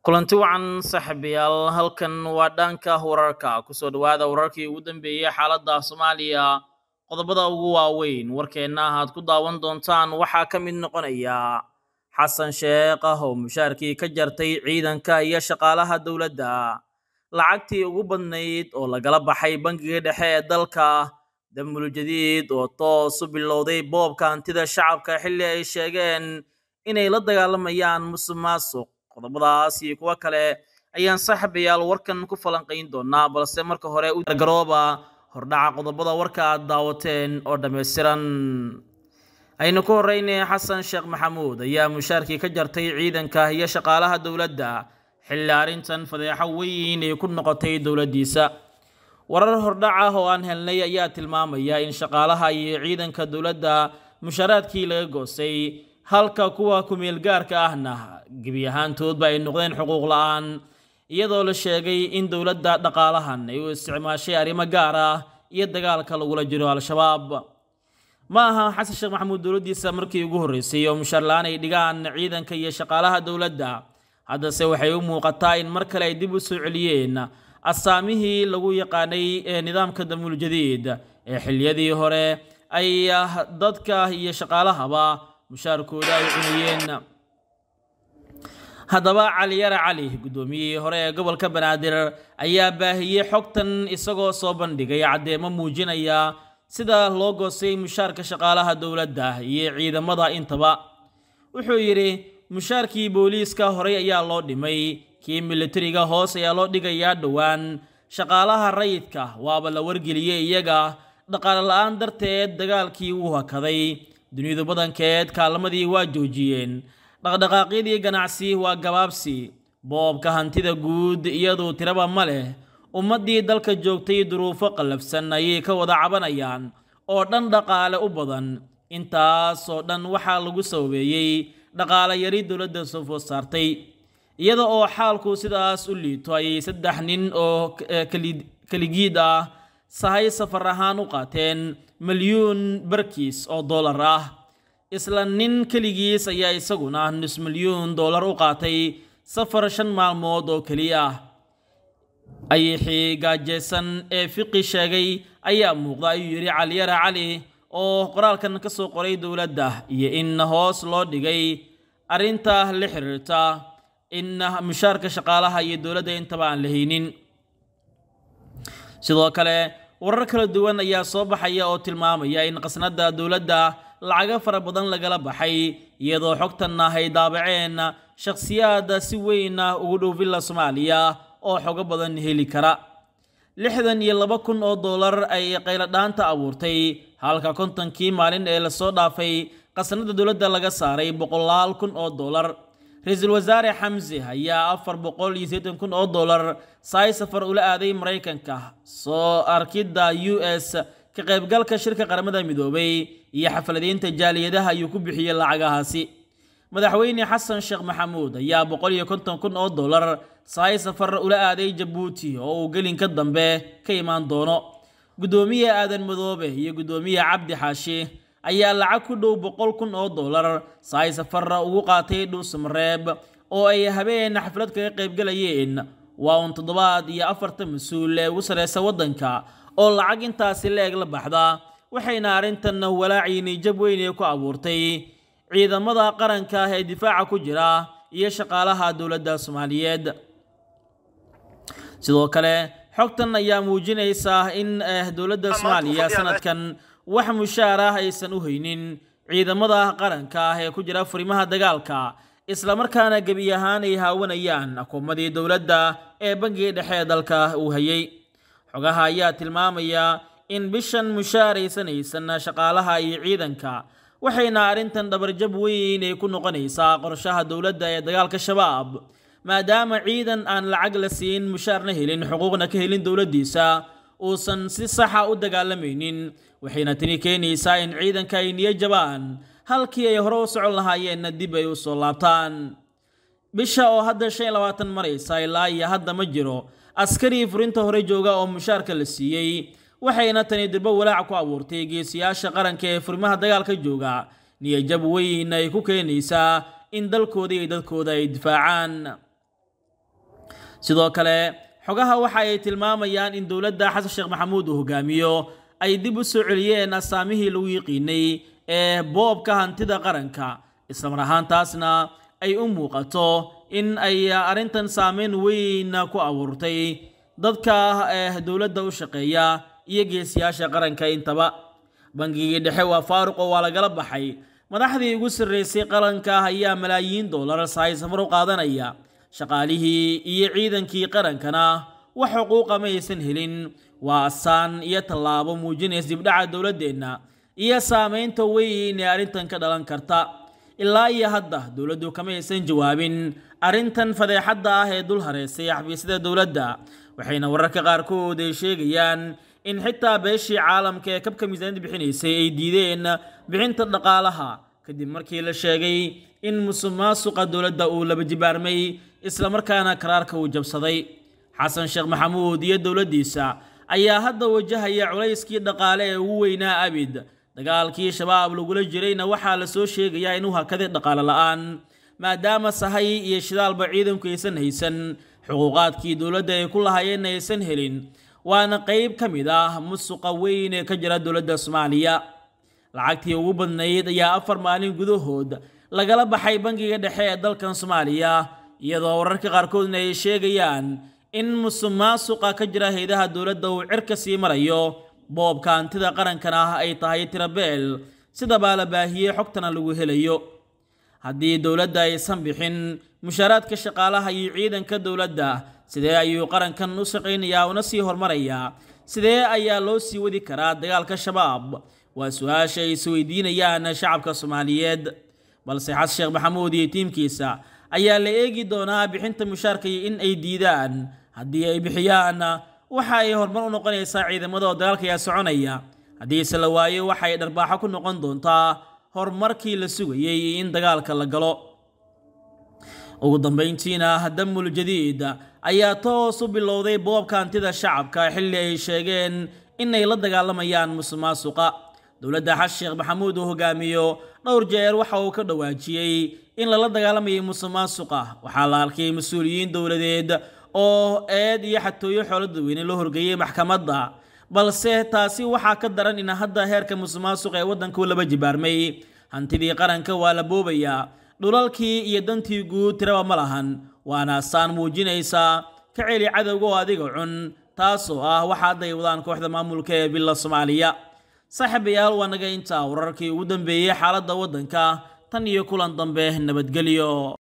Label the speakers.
Speaker 1: kulanti wacan saaxiibayaal halkan waa dhanka wararka ku soo dhawaada wararkii ugu dambeeyey xaaladda soomaaliya qodobada ugu waaweyn warkeenna aad ku daawan doontaan waxaa ka mid noqonaya xasan sheekh ah oo mushaarkii ka jartay ciidanka iyo shaqaalaha dowladda lacagtii ugu badnayd oo lagala baxay bangiga dhexe ee dalka damuuljadiid oo toos u bilowday boobka hantida shacabka xilli ay sheegeen inay la dagaalamayaan musuq qodobadaas iyo kuwo kale ayaan saaxiibayaal warkan ku falanqayn doonaa balse marka hore u gargarooba hordhaca qodobada warka aad daawateen oo dhammaystiran aynu ku horeynay xasan sheekh maxamuud ayaa mushaarkii ka jartay ciidanka iyo shaqaalaha dowladda xilli arrintan fadeexo weyn ay ku noqotay dowladdiisa warar hordhac ah oo aan helnay ayaa tilmaamaya in shaqaalaha iyo ciidanka dowladda mushaaraadkii laga goostay halka kuwa kumeelgaarka ahna gebi ahaantoodba ay noqdeen xuquuq la iyadoo la sheegay in dowladda dhaqaalahan ay u isticmaashay arrimo gaar ah iyo dagaalka lagula jiro al-shabaab ma aha xasan sheekh maxamuud dowladdiisa markii ugu horreysay oo mushaarlaaan ay dhigaan ciidanka iyo shaqaalaha dowladda haddase waxay u muuqataa in mar kale ay dib u soo celiyeen asaamihii lagu yaqaanay ee nidaamka damuuljadiid ee xilliyadii hore ay ah, dadka iyo shaqaalahaba mushaarkooda ay cunayeen haddaba caliyara cali guddoomiyihii hore ee gobolka banaadir ayaa baahiyey xogtan isagoo soo bandhigay caddeemo muujinaya sida loo goostay mushaarka shaqaalaha dowladda iyo ciidamada intaba wuxuu yidhi mushaarkii booliiska horey ayaa loo dhimay kii militariga hoos ayaa loo dhigayaa dhowaan shaqaalaha rayidka waaba la wargeliyey iyaga dhaqaale la-aan darteed dagaalkii wuu hakaday dunidu badankeed kaalamadii waa joojiyeen dhaqdhaqaaqyadii ganacsi waa gabaabsi boobka hantida guud iyaduu tiraba ma leh ummaddii dalka joogtay duruufo qallafsan ayay ka wada cabanayaan oo dhan dhaqaale u badan intaasoo dhan waxaa lagu sababeeyey dhaqaale yari dowladda soo saartay iyada oo xaalku sidaas u liito ayay saddex nin oo keligiid eh, ah sahay safar ahaan u qaateen milyuun barkiis oo dollar ah isla nin keligiis ayaa isaguna nus milyuun dollar u qaatay safar shan maalmood oo keliya ah. ayixii gaajaysan ee fiqi sheegay ayaa muuqda ayuu yidhi caliyara cali oo qoraalkan ka soo qoray dowladda iyo inna hoos loo dhigay arrinta la xiriirta inna mushaarka shaqaalaha iyo dowladda intaba aan la haynin sidoo kale warar kala duwan ayaa soo baxaya oo tilmaamaya in khasnada dowladda lacaga fara badan lagala baxay iyadoo xogtanna ay daabaceen shakhsiyaada si weyna ugu dhoofilla soomaaliya oo xogo badan heli kara lixdan iyo laba kun oo doolar ay qayladhaanta abuurtay halka kontankii maalin ee lasoo dhaafay khasnada dowladda laga saaray boqolaal kun oo doolar ra-iisul wasaare xamse ayaa afar boqol iyo sideetan kun oo dollar saai safar ula aaday maraykanka soo arkidda u s ka qaybgalka shirka qaramada midoobay iyo xafladeynta jaaliyadaha ayuu ku bixiyey lacagahaasi madaxweyne xasan sheekh maxamuud ayaa boqol iyo konton kun oo dollar saay safar ula aaday jabuuti oo uu gelinka dambe ka imaan doono guddoomiye aadan madoobe iyo guddoomiye cabdi xaashi ayaa lacag ku dhow boqol kun oo dollar saay safarra ugu qaatay dhuusmareeb oo ay habeen xaflad kaga qaybgalayeen waa un toddobaad iyo afarta mas uul ee ugu sarreysa waddanka oo lacag intaasi leeg la baxda waxayna arrintan walaaciy niijab weynee ku abuurtay ciidamada qaranka ah ee difaaca ku jira iyo shaqaalaha dowladda soomaaliyeed sidoo kale xogtan ayaa muujinaysa in eh, dowladda soomaaliya sanadkan wax mushaar ah aysan u haynin ciidamada qaranka ah ee ku jira furimaha dagaalka isla markaana gebi ahaan ay haawanayaan akuumadii dowladda ee bangiga dhexe ee dalka uu hayey xogaha ayaa tilmaamaya in bishan mushaaraysanaysan shaqaalaha iyo ciidanka waxayna arrintan dhabarjab weyn ay ku noqonaysaa qorshaha dowladda ee dagaalka shabaab maadaama ciidan aan lacag la siin mushaarna helin xuquuqna ka helin dowladdiisa uusan si saxa u dagaalamaynin waxayna tani keenaysaa in ciidanka ay niyo jabaan halkii ay hore u socon lahaayeenna dib ay u soo laabtaan bisha oo hadda shan iyo labaatan maraysa ilaa iyo hadda ma jiro askarii furinta hore jooga oo mushaarka la siiyey waxayna tani dirbo walaac ku abuurtay geesiyaasha qaranka ee furmaha dagaalka jooga niyajab weyn ay ku keenaysaa in dalkooda iyo dadkooda ay difaacaan sidoo kale xogaha waxa ay tilmaamayaan in dowladda xasan sheekh maxamuud uu hogaamiyo ay dib u soo celiyeen asaamihii lagu yiqiinay ee boobka hantida qaranka islamar ahaantaasna ay u muuqato in ay arrintan saameyn weyna ku abuurtay dadka eh, dowladda u shaqeeya iyo geesiyaasha qaranka intaba bangigii dhexe waa faaruq faaruqo waa lagala baxay madaxdii ugu sarreysay qaranka ayaa malaayiin doolar sahay safar u qaadanaya shaqaalihii iyo ciidankii qarankana wax xuquuqa ma aysan helin waa asaan iyo tallaabo muujinaysa dibdhaca dowladdeenna iyo saamaynta weyn ee arrintan ka dhalan karta ilaa iyo hadda dowladdu kama aysan jawaabin arrintan fadeexadda ah ee dul hareysay xabiisyada dowladda waxayna wararka qaarkood ay sheegayaan in xitaa beeshii caalamka ee kabka miisaaniyadda bixinaysay ay diideen bixinta dhaqaalaha kadib markii la sheegay in musuqmaasuqa dowladda uu laba jibaarmay islamarkaana karaarka uu jabsaday xasan sheekh maxamuud iyo dowladdiisa ayaa hadda wajahaya culayskii dhaqaale ee ugu weynaa abid dagaalkii shabaab lagula jirayna waxaa la soo sheegayaa inuu hakaday dhaqaale la'aan maadaama sahay iyo shidaalba ciidanku aysan haysan xuquuqaadkii dowladda ay ku lahaayeenna aysan helin waana qayb ka mid ah musuqa weyn ee ka jira dowladda soomaaliya lacagtii ugu badnayd ayaa afar maalin gudahood lagala baxay bangiga dhexe ee dalkan soomaaliya iyadoo wararka qaarkoodna ay sheegayaan in musuq ka jira haydaha dowladda uu cirka sii marayo boobka hantida qarankan ah ay tahay tirabeel sida baa la baahiyey xogtana lagu helayo haddii dowladda aysan bixin mushaaraadka shaqaalaha iyo ciidanka dowladda sidee ayuu qarankan u shaqaynayaa una sii hormarayaa sidee ayaa loo sii wadi karaa dagaalka shabaab waa su-aasha ay isweydiinayaan shacabka soomaaliyeed balse xas sheekh maxamuud iyo tiimkiisa ayaa la eegi doonaa bixinta mushaarka in ay diidaan haddii ay bixiyaan waxa ay horumar u noqonaysaa ciidamada ciidamadoo dagaalkayaa soconaya haddiise la waayo waxa ay dharbaaxo ku noqon doontaa horumarkii la sugayey in dagaalka la galo ugu dambayntiina damul jadiid ayaa toos u bilowday boobka hantida shacabka xilli ay sheegeen inay la dagaalamayaan musumaasuqa dowladda xas maxamuud uu hogaamiyo dhowr jeer waxa uu ka dhawaajiyey in lala dagaalamayay musuqmaasuqa waxaa la arkay mas-uuliyiin dowladeed oo eed iyo xatooyo xoolo dadweyne loo horgeeyey maxkamadda balse taasi waxaa ka daran in hadda heerka musuqmaasuqa ee waddanku laba jibaarmay hantidii qaranka waa la boobayaa dhulalkii iyo dantii guud tiraba ma lahan waana asaan muujinaysaa ka celi cadowga oo adiga cun taasoo ah waxa hadday wadaan kooxda maamulka ee billa soomaaliya saaxiibayaal waa naga intaa wararkii ugu dambeeyey xaaladda waddanka tan iyo kulan dambe nabadgelyo